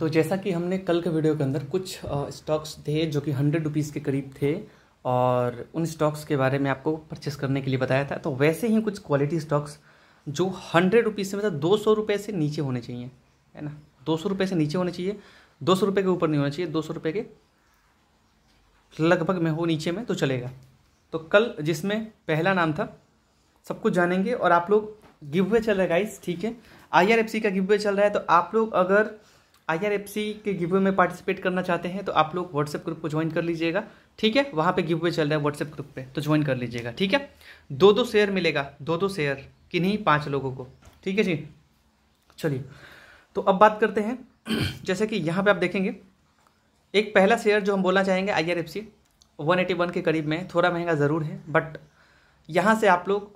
तो जैसा कि हमने कल के वीडियो के अंदर कुछ स्टॉक्स थे जो कि हंड्रेड रुपीज़ के करीब थे और उन स्टॉक्स के बारे में आपको परचेस करने के लिए बताया था तो वैसे ही कुछ क्वालिटी स्टॉक्स जो हंड्रेड रुपीज़ से मतलब दो सौ रुपये से नीचे होने चाहिए है ना दो सौ रुपये से नीचे होने चाहिए दो सौ रुपये के ऊपर नहीं होना चाहिए दो सौ रुपये के लगभग में हो नीचे में तो चलेगा तो कल जिसमें पहला नाम था सब कुछ जानेंगे और आप लोग गिव वे चल रहा है गाइस ठीक है सी का गिव वे चल रहा है तो आप लोग अगर आई के गिवे में पार्टिसिपेट करना चाहते हैं तो आप लोग व्हाट्सएप ग्रुप को ज्वाइन कर लीजिएगा ठीक है वहाँ पे गिवे चल रहा है व्हाट्सएप ग्रुप पे तो ज्वाइन कर लीजिएगा ठीक है दो दो शेयर मिलेगा दो दो शेयर किन्हीं पाँच लोगों को ठीक है जी चलिए तो अब बात करते हैं जैसे कि यहाँ पर आप देखेंगे एक पहला शेयर जो हम बोलना चाहेंगे I R F C one eighty one के करीब में थोड़ा महंगा ज़रूर है बट यहाँ से आप लोग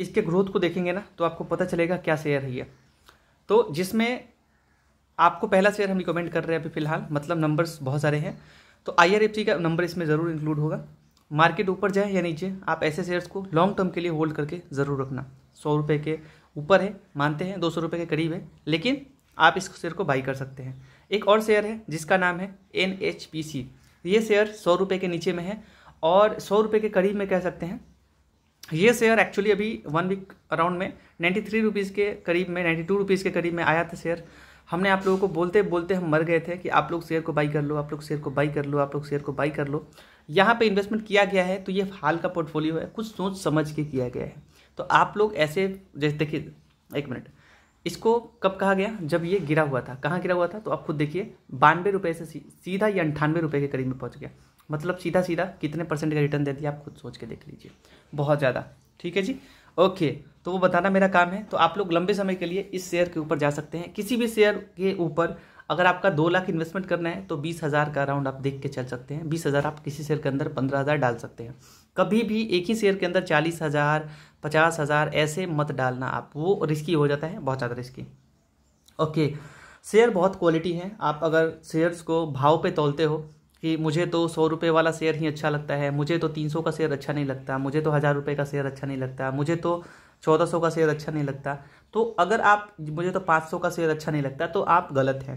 इसके ग्रोथ को देखेंगे ना तो आपको पता चलेगा क्या शेयर है ये तो जिसमें आपको पहला शेयर हम रिकमेंड कर रहे हैं अभी फिलहाल मतलब नंबर्स बहुत सारे हैं तो आई का नंबर इसमें ज़रूर इंक्लूड होगा मार्केट ऊपर जाए या नीचे आप ऐसे शेयर्स को लॉन्ग टर्म के लिए होल्ड करके ज़रूर रखना सौ रुपये के ऊपर है मानते हैं दो सौ रुपये के करीब है लेकिन आप इस शेयर को बाई कर सकते हैं एक और शेयर है जिसका नाम है एन एच पी सी ये शेयर सौ रुपये के नीचे में है और सौ रुपये के करीब में कह सकते हैं ये शेयर एक्चुअली अभी वन वीक अराउंड में नाइन्टी थ्री रुपीज़ के करीब में नाइन्टी टू रुपीज़ के करीब में आया था शेयर हमने आप लोगों को बोलते बोलते हम मर गए थे कि आप लोग शेयर को बाई कर लो आप लोग शेयर को बाई कर लो आप लोग शेयर को बाई कर लो यहाँ पे इन्वेस्टमेंट किया गया है तो ये हाल का पोर्टफोलियो है कुछ सोच समझ के किया गया है तो आप लोग ऐसे जैसे देखिए एक मिनट इसको कब कहा गया जब ये गिरा हुआ था कहाँ गिरा हुआ था तो आप खुद देखिए बानवे रुपये से सीधा या अंठानवे रुपये के करीब में पहुँच गया मतलब सीधा सीधा कितने परसेंट का रिटर्न दे दिया आप खुद सोच के देख लीजिए बहुत ज़्यादा ठीक है जी ओके तो वो बताना मेरा काम है तो आप लोग लंबे समय के लिए इस शेयर के ऊपर जा सकते हैं किसी भी शेयर के ऊपर अगर आपका दो लाख इन्वेस्टमेंट करना है तो बीस हज़ार का अराउंड आप देख के चल सकते हैं बीस हज़ार आप किसी शेयर के अंदर पंद्रह हज़ार डाल सकते हैं कभी भी एक ही शेयर के अंदर चालीस हज़ार पचास हज़ार ऐसे मत डालना आप वो रिस्की हो जाता है बहुत ज़्यादा रिस्की ओके शेयर बहुत क्वालिटी है आप अगर शेयर्स को भाव पे तोलते हो कि मुझे तो सौ रुपये वाला शेयर ही अच्छा लगता है मुझे तो तीन सौ का शेयर अच्छा नहीं लगता मुझे तो हज़ार रुपये का शेयर अच्छा नहीं लगता मुझे तो चौदह सौ का शेयर अच्छा नहीं लगता तो अगर आप मुझे तो पाँच सौ का शेयर अच्छा नहीं लगता तो आप गलत हैं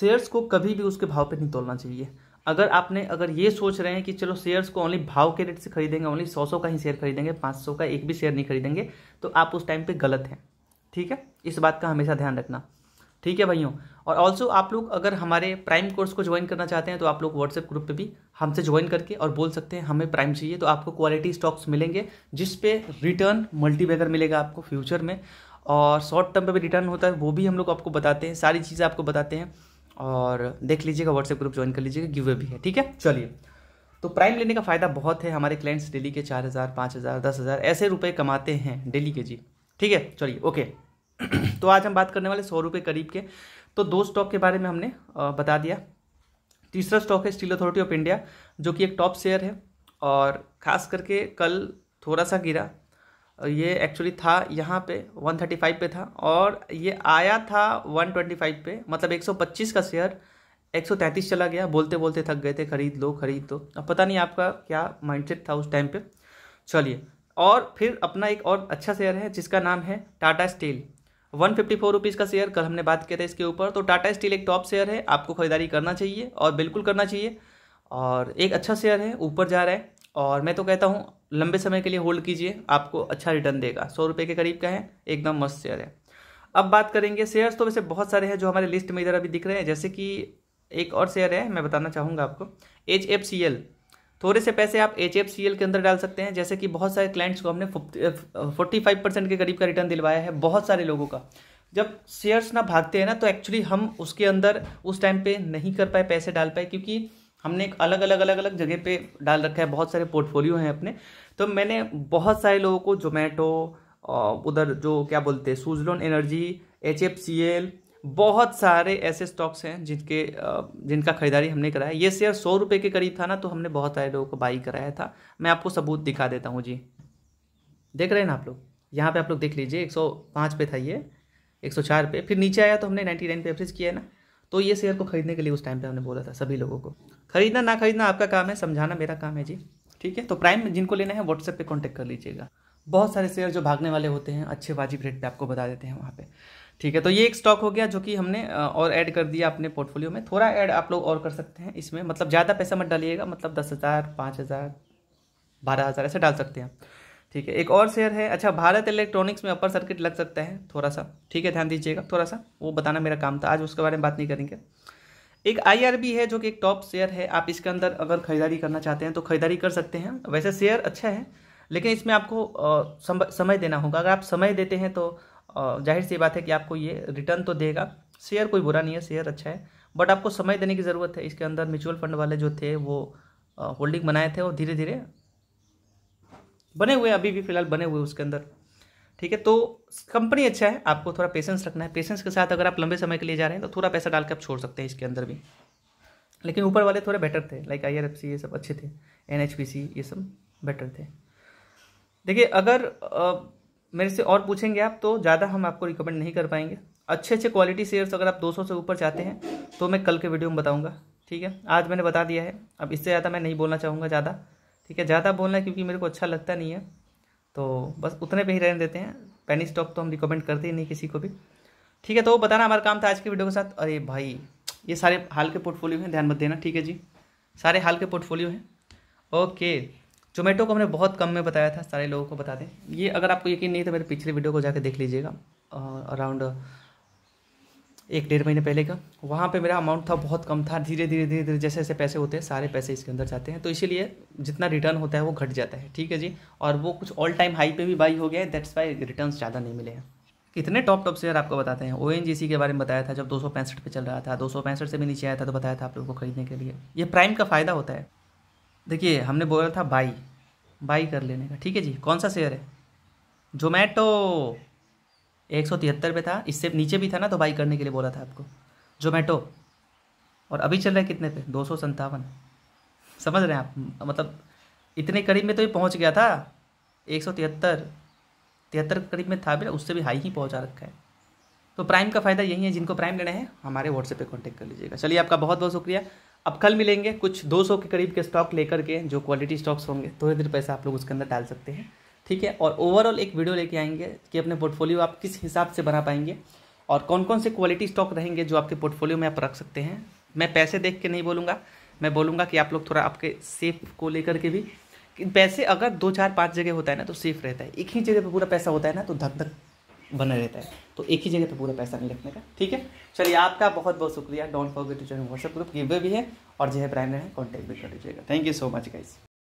शेयर्स को कभी भी उसके भाव पे नहीं तोलना चाहिए अगर आपने अगर ये सोच रहे हैं कि चलो शेयर्स को ओनली भाव के रेट से खरीदेंगे ओनली सौ सौ का ही शेयर खरीदेंगे पाँच सौ का एक भी शेयर नहीं खरीदेंगे तो आप उस टाइम पर गलत हैं ठीक है इस बात का हमेशा ध्यान रखना ठीक है भाइयों और ऑल्सो आप लोग अगर हमारे प्राइम कोर्स को ज्वाइन करना चाहते हैं तो आप लोग व्हाट्सएप ग्रुप पे भी हमसे ज्वाइन करके और बोल सकते हैं हमें प्राइम चाहिए तो आपको क्वालिटी स्टॉक्स मिलेंगे जिस पे रिटर्न मल्टीबैगर मिलेगा आपको फ्यूचर में और शॉर्ट टर्म पे भी रिटर्न होता है वो भी हम लोग आपको बताते हैं सारी चीज़ें आपको बताते हैं और देख लीजिएगा व्हाट्सएप ग्रुप ज्वाइन कर लीजिएगा गिवे भी है ठीक है चलिए तो प्राइम लेने का फ़ायदा बहुत है हमारे क्लाइंट्स डेली के चार हज़ार पाँच हज़ार दस हज़ार ऐसे रुपये कमाते हैं डेली के जी ठीक है चलिए ओके तो आज हम बात करने वाले सौ रुपये करीब के तो दो स्टॉक के बारे में हमने बता दिया तीसरा स्टॉक है स्टील अथॉरिटी ऑफ इंडिया जो कि एक टॉप शेयर है और ख़ास करके कल थोड़ा सा गिरा ये एक्चुअली था यहाँ पे 135 पे था और ये आया था 125 पे मतलब 125 का शेयर 133 चला गया बोलते बोलते थक गए थे खरीद लो खरीद दो अब पता नहीं आपका क्या माइंडसेट था उस टाइम पे चलिए और फिर अपना एक और अच्छा शेयर है जिसका नाम है Tata steel one fifty four rupees का शेयर कल हमने बात किया था इसके ऊपर तो टाटा स्टील एक टॉप शेयर है आपको खरीदारी करना चाहिए और बिल्कुल करना चाहिए और एक अच्छा शेयर है ऊपर जा रहा है और मैं तो कहता हूँ लंबे समय के लिए होल्ड कीजिए आपको अच्छा रिटर्न देगा सौ रुपये के करीब का है एकदम मस्त शेयर है अब बात करेंगे शेयर्स तो वैसे बहुत सारे हैं जो हमारे लिस्ट में इधर अभी दिख रहे हैं जैसे कि एक और शेयर है मैं बताना चाहूँगा आपको एच एफ सी एल थोड़े से पैसे आप एच के अंदर डाल सकते हैं जैसे कि बहुत सारे क्लाइंट्स को हमने फोर्टी फाइव परसेंट के करीब का रिटर्न दिलवाया है बहुत सारे लोगों का जब शेयर्स ना भागते हैं ना तो एक्चुअली हम उसके अंदर उस टाइम पे नहीं कर पाए पैसे डाल पाए क्योंकि हमने एक अलग अलग अलग अलग जगह पे डाल रखा है बहुत सारे पोर्टफोलियो हैं अपने तो मैंने बहुत सारे लोगों को जोमेटो uh, उधर जो क्या बोलते हैं Suzlon energy H F C L बहुत सारे ऐसे स्टॉक्स हैं जिनके जिनका खरीदारी हमने कराया ये शेयर सौ रुपये के करीब था ना तो हमने बहुत सारे लोगों को बाई कराया था मैं आपको सबूत दिखा देता हूँ जी देख रहे हैं ना आप लोग यहाँ पे आप लोग देख लीजिए 105 पे था ये 104 पे फिर नीचे आया तो हमने 99 पे एवरेज किया है ना तो ये शेयर को खरीदने के लिए उस टाइम पर हमने बोला था सभी लोगों को खरीदना ना खरीदना आपका काम है समझाना मेरा काम है जी ठीक है तो प्राइम जिनको लेना है व्हाट्सएप पर कॉन्टैक्ट कर लीजिएगा बहुत सारे शेयर जो भागने वाले होते हैं अच्छे वाजिब रेट पे आपको बता देते हैं वहाँ पे ठीक है तो ये एक स्टॉक हो गया जो कि हमने और ऐड कर दिया अपने पोर्टफोलियो में थोड़ा ऐड आप लोग और कर सकते हैं इसमें मतलब ज़्यादा पैसा मत डालिएगा मतलब दस हज़ार पाँच हज़ार बारह हज़ार ऐसे डाल सकते हैं ठीक है एक और शेयर है अच्छा भारत इलेक्ट्रॉनिक्स में अपर सर्किट लग सकता है थोड़ा सा ठीक है ध्यान दीजिएगा थोड़ा सा वो बताना मेरा काम था आज उसके बारे में बात नहीं करेंगे एक आई है जो कि एक टॉप शेयर है आप इसके अंदर अगर खरीदारी करना चाहते हैं तो खरीदारी कर सकते हैं वैसे शेयर अच्छा है लेकिन इसमें आपको समय देना होगा अगर आप समय देते हैं तो जाहिर सी बात है कि आपको ये रिटर्न तो देगा शेयर कोई बुरा नहीं है शेयर अच्छा है बट आपको समय देने की ज़रूरत है इसके अंदर म्यूचुअल फंड वाले जो थे वो होल्डिंग बनाए थे और धीरे धीरे बने हुए अभी भी फिलहाल बने हुए उसके अंदर ठीक है तो कंपनी अच्छा है आपको थोड़ा पेशेंस रखना है पेशेंस के साथ अगर आप लंबे समय के लिए जा रहे हैं तो थोड़ा पैसा डाल के आप छोड़ सकते हैं इसके अंदर भी लेकिन ऊपर वाले थोड़े बेटर थे लाइक आई ये सब अच्छे थे एन ये सब बेटर थे देखिए अगर आ, मेरे से और पूछेंगे आप तो ज़्यादा हम आपको रिकमेंड नहीं कर पाएंगे अच्छे अच्छे क्वालिटी शेयर्स अगर आप 200 से ऊपर चाहते हैं तो मैं कल के वीडियो में बताऊंगा ठीक है आज मैंने बता दिया है अब इससे ज़्यादा मैं नहीं बोलना चाहूँगा ज़्यादा ठीक है ज़्यादा बोलना क्योंकि मेरे को अच्छा लगता नहीं है तो बस उतने पर ही रहने देते हैं पैनी स्टॉक तो हम रिकमेंड करते ही नहीं किसी को भी ठीक है तो वो बताना हमारा काम था आज की वीडियो के साथ अरे भाई ये सारे हाल के पोर्टफोलियो हैं ध्यान मत देना ठीक है जी सारे हाल के पोर्टफोलियो हैं ओके जोमेटो को हमने बहुत कम में बताया था सारे लोगों को बता दें ये अगर आपको यकीन नहीं तो मेरे पिछले वीडियो को जाकर देख लीजिएगा अराउंड एक डेढ़ महीने पहले का वहाँ पे मेरा अमाउंट था बहुत कम था धीरे धीरे धीरे धीरे जैसे जैसे पैसे होते हैं सारे पैसे इसके अंदर जाते हैं तो इसीलिए जितना रिटर्न होता है वो घट जाता है ठीक है जी और वो कुछ ऑल टाइम हाई पे भी बाई हो गया है दैट्स वाई रिटर्न ज़्यादा नहीं मिले हैं कितने टॉप टॉप शेयर आपको बताते हैं ओ के बारे में बताया था जब दो सौ चल रहा था दो से भी नीचे आया था तो बताया था आप लोग को खरीदने के लिए ये प्राइम का फ़ायदा होता है देखिए हमने बोला था बाई बाई कर लेने का ठीक है जी कौन सा शेयर है जोमेटो एक सौ तिहत्तर पे था इससे नीचे भी था ना तो बाई करने के लिए बोला था आपको जोमेटो और अभी चल रहा है कितने पे दो सौ संतावन समझ रहे हैं आप मतलब इतने करीब में तो ये पहुंच गया था एक सौ तिहत्तर तिहत्तर करीब में था भी ना उससे भी हाई ही पहुंचा रखा है तो प्राइम का फ़ायदा यही है जिनको प्राइम लेना है हमारे व्हाट्सएप पे कांटेक्ट कर लीजिएगा चलिए आपका बहुत बहुत शुक्रिया अब कल मिलेंगे कुछ 200 के करीब के स्टॉक लेकर के जो क्वालिटी स्टॉक्स होंगे थोड़े तो देर पैसा आप लोग उसके अंदर डाल सकते हैं ठीक है और ओवरऑल एक वीडियो लेके आएंगे कि अपने पोर्टफोलियो आप किस हिसाब से बना पाएंगे और कौन कौन से क्वालिटी स्टॉक रहेंगे जो आपके पोर्टफोलियो में आप रख सकते हैं मैं पैसे देख के नहीं बोलूँगा मैं बोलूँगा कि आप लोग थोड़ा आपके सेफ को लेकर के भी पैसे अगर दो चार पाँच जगह होता है ना तो सेफ रहता है एक ही जगह पर पूरा पैसा होता है ना तो धक धक बना रहता है तो एक ही जगह पे पूरा पैसा नहीं रखने का ठीक है चलिए आपका बहुत बहुत शुक्रिया don't forget to join WhatsApp group गिवे भी है और जो है प्राइमरी है कॉन्टैक्ट भी कर लीजिएगा thank you so much guys